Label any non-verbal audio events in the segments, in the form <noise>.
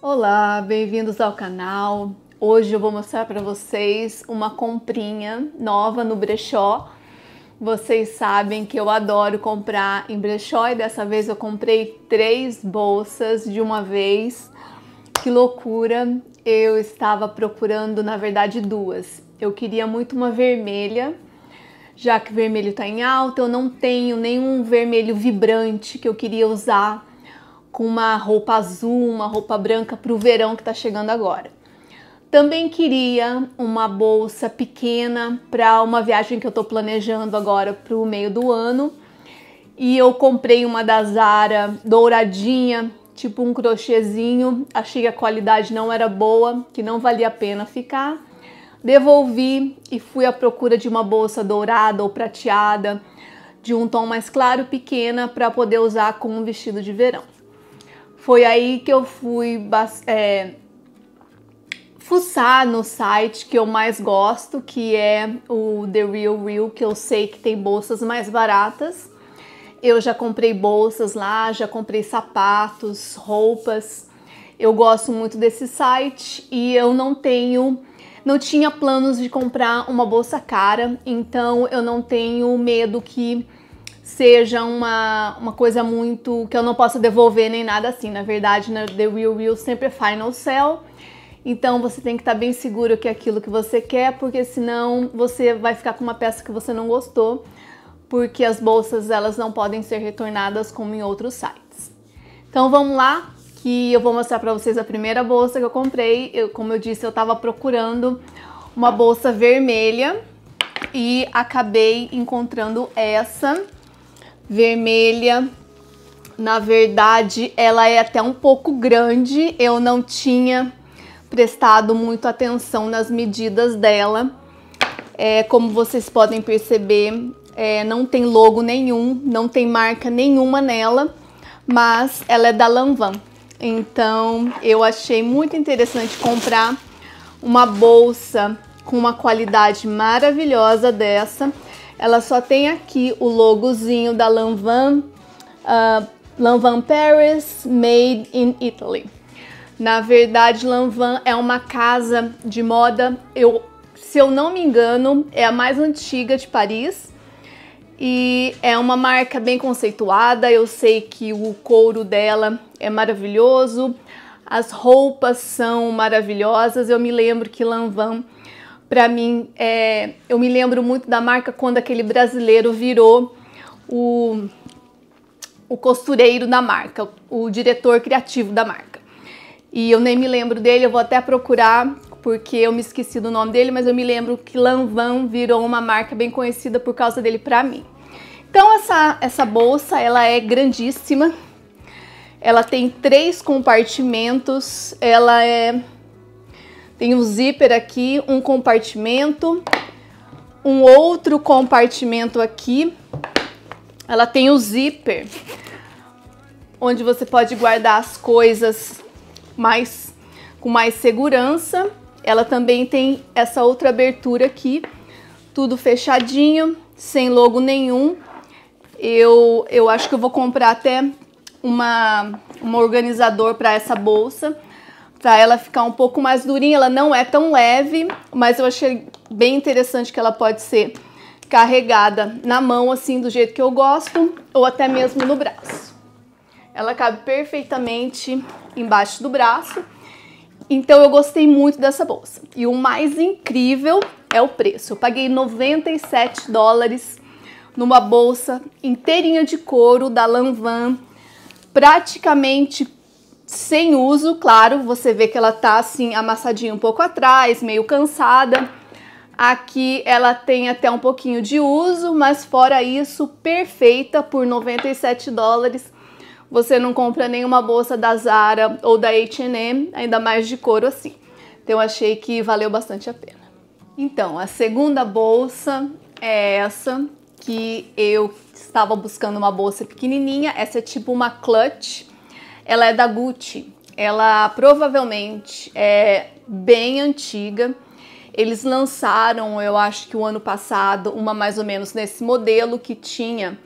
Olá, bem-vindos ao canal. Hoje eu vou mostrar para vocês uma comprinha nova no brechó. Vocês sabem que eu adoro comprar em brechó e dessa vez eu comprei três bolsas de uma vez. Que loucura! Eu estava procurando, na verdade, duas. Eu queria muito uma vermelha, já que vermelho está em alta, eu não tenho nenhum vermelho vibrante que eu queria usar com uma roupa azul, uma roupa branca para o verão que está chegando agora. Também queria uma bolsa pequena para uma viagem que eu estou planejando agora para o meio do ano. E eu comprei uma da Zara douradinha, tipo um crochêzinho. Achei que a qualidade não era boa, que não valia a pena ficar. Devolvi e fui à procura de uma bolsa dourada ou prateada, de um tom mais claro, pequena, para poder usar com um vestido de verão. Foi aí que eu fui é, fuçar no site que eu mais gosto, que é o The Real Real, que eu sei que tem bolsas mais baratas. Eu já comprei bolsas lá, já comprei sapatos, roupas. Eu gosto muito desse site e eu não tenho, não tinha planos de comprar uma bolsa cara, então eu não tenho medo que seja uma, uma coisa muito que eu não possa devolver nem nada assim. Na verdade, na né, The Will Will sempre é final sell. Então você tem que estar tá bem seguro que é aquilo que você quer, porque senão você vai ficar com uma peça que você não gostou, porque as bolsas elas não podem ser retornadas como em outros sites. Então vamos lá, que eu vou mostrar para vocês a primeira bolsa que eu comprei. Eu, como eu disse, eu estava procurando uma bolsa vermelha e acabei encontrando essa vermelha. Na verdade, ela é até um pouco grande. Eu não tinha prestado muito atenção nas medidas dela. É, como vocês podem perceber, é, não tem logo nenhum, não tem marca nenhuma nela, mas ela é da Lanvin. Então eu achei muito interessante comprar uma bolsa com uma qualidade maravilhosa dessa. Ela só tem aqui o logozinho da Lanvin, uh, ah, Lanvin Paris Made in Italy. Na verdade, Lanvin é uma casa de moda, eu, se eu não me engano, é a mais antiga de Paris. E é uma marca bem conceituada, eu sei que o couro dela é maravilhoso, as roupas são maravilhosas. Eu me lembro que Lanvin para mim, é, eu me lembro muito da marca quando aquele brasileiro virou o, o costureiro da marca, o diretor criativo da marca. E eu nem me lembro dele, eu vou até procurar porque eu me esqueci do nome dele, mas eu me lembro que Lanvin virou uma marca bem conhecida por causa dele para mim. Então essa, essa bolsa, ela é grandíssima. Ela tem três compartimentos, ela é tem um zíper aqui, um compartimento, um outro compartimento aqui. Ela tem o um zíper, onde você pode guardar as coisas mais com mais segurança. Ela também tem essa outra abertura aqui, tudo fechadinho, sem logo nenhum. Eu, eu acho que eu vou comprar até uma, um organizador para essa bolsa para ela ficar um pouco mais durinha. Ela não é tão leve, mas eu achei bem interessante que ela pode ser carregada na mão, assim, do jeito que eu gosto, ou até mesmo no braço. Ela cabe perfeitamente embaixo do braço. Então eu gostei muito dessa bolsa. E o mais incrível é o preço. Eu paguei 97 dólares numa bolsa inteirinha de couro da Lanvin, praticamente sem uso, claro, você vê que ela tá assim amassadinha um pouco atrás, meio cansada. Aqui ela tem até um pouquinho de uso, mas fora isso, perfeita por 97 dólares. Você não compra nenhuma bolsa da Zara ou da H&M, ainda mais de couro assim. Então achei que valeu bastante a pena. Então, a segunda bolsa é essa, que eu estava buscando uma bolsa pequenininha. Essa é tipo uma clutch, ela é da Gucci. Ela provavelmente é bem antiga. Eles lançaram, eu acho que o ano passado, uma mais ou menos nesse modelo que tinha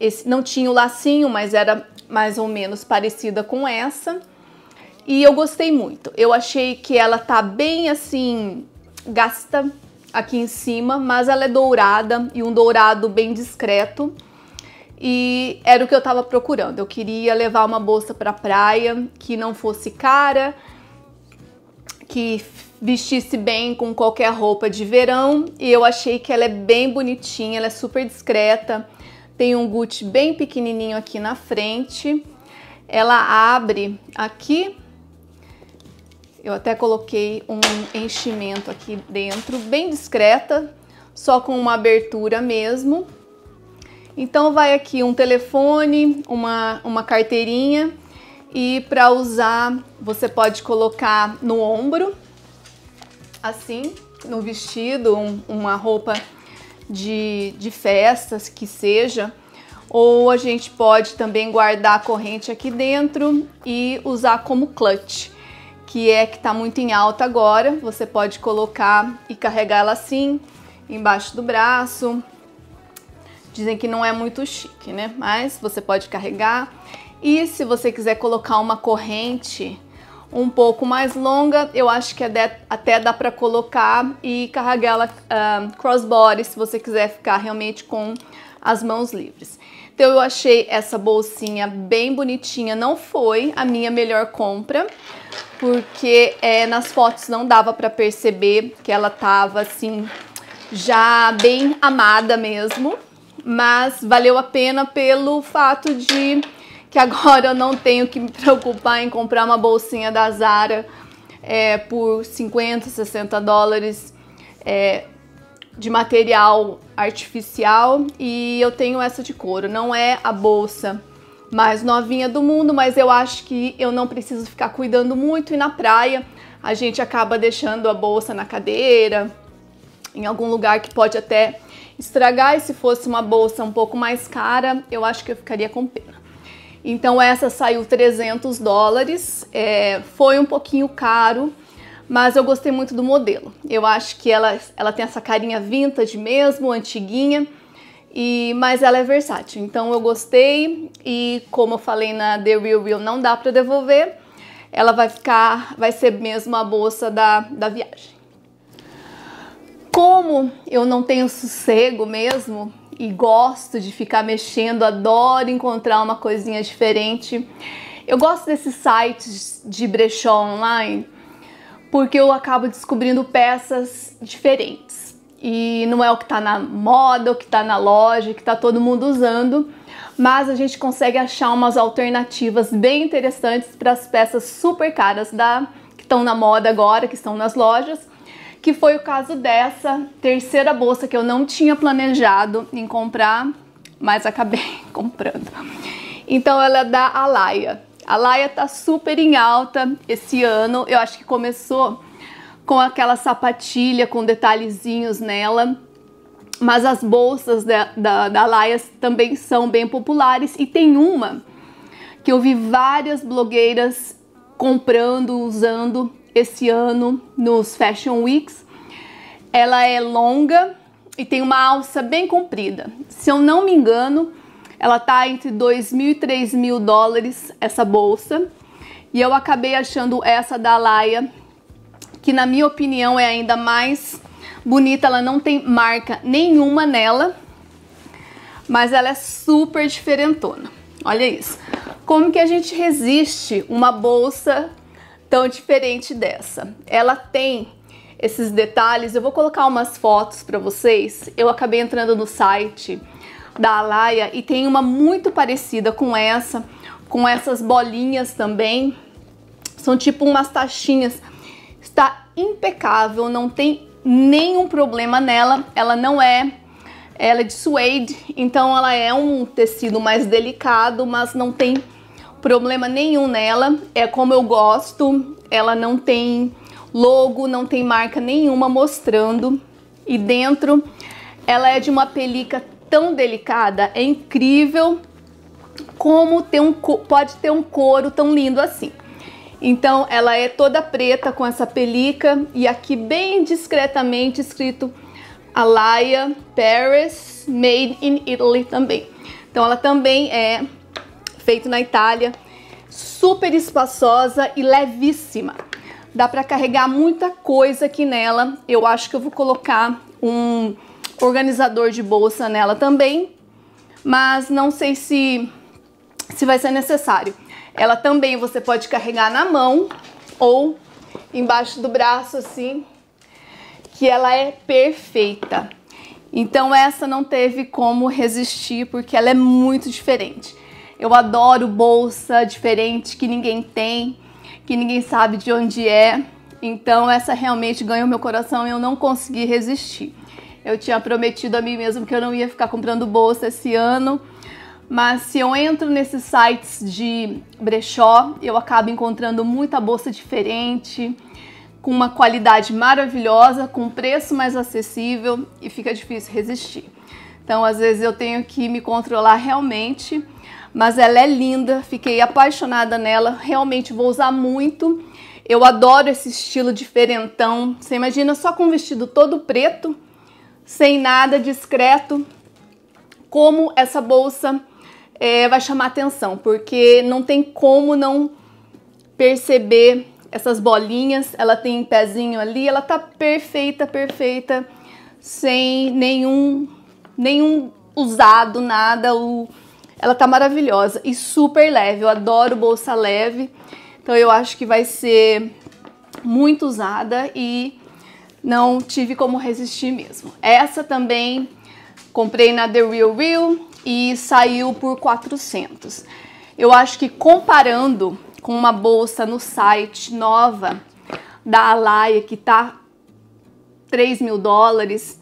esse, não tinha o lacinho, mas era mais ou menos parecida com essa. E eu gostei muito. Eu achei que ela tá bem assim gasta aqui em cima, mas ela é dourada e um dourado bem discreto e era o que eu estava procurando. Eu queria levar uma bolsa para praia que não fosse cara, que vestisse bem com qualquer roupa de verão e eu achei que ela é bem bonitinha, ela é super discreta. Tem um Gucci bem pequenininho aqui na frente. Ela abre aqui. Eu até coloquei um enchimento aqui dentro, bem discreta, só com uma abertura mesmo. Então vai aqui um telefone, uma, uma carteirinha e para usar você pode colocar no ombro, assim, no vestido, um, uma roupa de, de festas que seja, ou a gente pode também guardar a corrente aqui dentro e usar como clutch, que é que está muito em alta agora. Você pode colocar e carregar ela assim, embaixo do braço, Dizem que não é muito chique, né? Mas você pode carregar. E se você quiser colocar uma corrente um pouco mais longa, eu acho que é até dá para colocar e carregar ela uh, crossbody se você quiser ficar realmente com as mãos livres. Então eu achei essa bolsinha bem bonitinha, não foi a minha melhor compra, porque é, nas fotos não dava para perceber que ela tava assim já bem amada mesmo, mas valeu a pena pelo fato de que agora eu não tenho que me preocupar em comprar uma bolsinha da Zara é, por 50, 60 dólares é, de material artificial e eu tenho essa de couro. Não é a bolsa mais novinha do mundo, mas eu acho que eu não preciso ficar cuidando muito e na praia a gente acaba deixando a bolsa na cadeira, em algum lugar que pode até estragar e se fosse uma bolsa um pouco mais cara, eu acho que eu ficaria com pena. Então essa saiu 300 dólares, é, foi um pouquinho caro, mas eu gostei muito do modelo. Eu acho que ela, ela tem essa carinha vintage mesmo, antiguinha, e, mas ela é versátil. Então eu gostei e como eu falei na The Real Real, não dá para devolver, ela vai ficar, vai ser mesmo a bolsa da, da viagem. Como eu não tenho sossego mesmo e gosto de ficar mexendo, adoro encontrar uma coisinha diferente. Eu gosto desses sites de brechó online porque eu acabo descobrindo peças diferentes. E não é o que está na moda, o que está na loja, o que está todo mundo usando, mas a gente consegue achar umas alternativas bem interessantes para as peças super caras da que estão na moda agora, que estão nas lojas que foi o caso dessa terceira bolsa que eu não tinha planejado em comprar, mas acabei <laughs> comprando. Então ela é da Alaia. A Laia tá super em alta esse ano. Eu acho que começou com aquela sapatilha com detalhezinhos nela. Mas as bolsas da, da, da Laia também são bem populares. E tem uma que eu vi várias blogueiras comprando, usando, esse ano nos Fashion Weeks. Ela é longa e tem uma alça bem comprida. Se eu não me engano, ela tá entre 2 mil e 3 mil dólares essa bolsa. E eu acabei achando essa da Laia, que na minha opinião é ainda mais bonita. Ela não tem marca nenhuma nela, mas ela é super diferentona. Olha isso. Como que a gente resiste uma bolsa tão diferente dessa. Ela tem esses detalhes, eu vou colocar umas fotos para vocês. Eu acabei entrando no site da Alaia e tem uma muito parecida com essa, com essas bolinhas também. São tipo umas taxinhas. Está impecável, não tem nenhum problema nela. Ela não é ela é de suede, então ela é um tecido mais delicado, mas não tem problema nenhum nela, é como eu gosto, ela não tem logo, não tem marca nenhuma mostrando e dentro ela é de uma pelica tão delicada, é incrível como ter um, pode ter um couro tão lindo assim. Então ela é toda preta com essa pelica e aqui bem discretamente escrito Alaya Paris Made in Italy também. Então ela também é feito na Itália, super espaçosa e levíssima. Dá para carregar muita coisa aqui nela. Eu acho que eu vou colocar um organizador de bolsa nela também, mas não sei se se vai ser necessário. Ela também você pode carregar na mão ou embaixo do braço assim, que ela é perfeita. Então essa não teve como resistir porque ela é muito diferente. Eu adoro bolsa diferente que ninguém tem, que ninguém sabe de onde é. Então essa realmente ganhou meu coração e eu não consegui resistir. Eu tinha prometido a mim mesmo que eu não ia ficar comprando bolsa esse ano, mas se eu entro nesses sites de brechó, eu acabo encontrando muita bolsa diferente, com uma qualidade maravilhosa, com preço mais acessível e fica difícil resistir. Então, às vezes eu tenho que me controlar realmente, mas ela é linda, fiquei apaixonada nela, realmente vou usar muito. Eu adoro esse estilo diferentão. Você imagina só com um vestido todo preto, sem nada, discreto, como essa bolsa é, vai chamar atenção, porque não tem como não perceber essas bolinhas. Ela tem um pezinho ali, ela tá perfeita, perfeita, sem nenhum nenhum usado, nada. O... Ela tá maravilhosa e super leve. Eu adoro bolsa leve. Então eu acho que vai ser muito usada e não tive como resistir mesmo. Essa também comprei na The Real Real e saiu por 400. Eu acho que comparando com uma bolsa no site nova da Alaia que tá 3 mil dólares,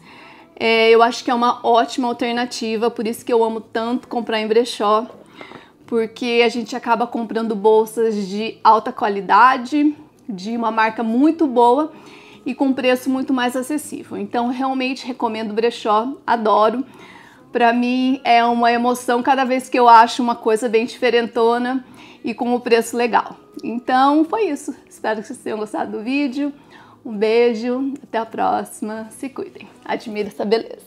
é, eu acho que é uma ótima alternativa, por isso que eu amo tanto comprar em brechó, porque a gente acaba comprando bolsas de alta qualidade, de uma marca muito boa e com preço muito mais acessível. Então, realmente recomendo brechó, adoro. Para mim é uma emoção cada vez que eu acho uma coisa bem diferentona e com o um preço legal. Então, foi isso. Espero que vocês tenham gostado do vídeo. Um beijo, até a próxima. Se cuidem. Admira essa beleza.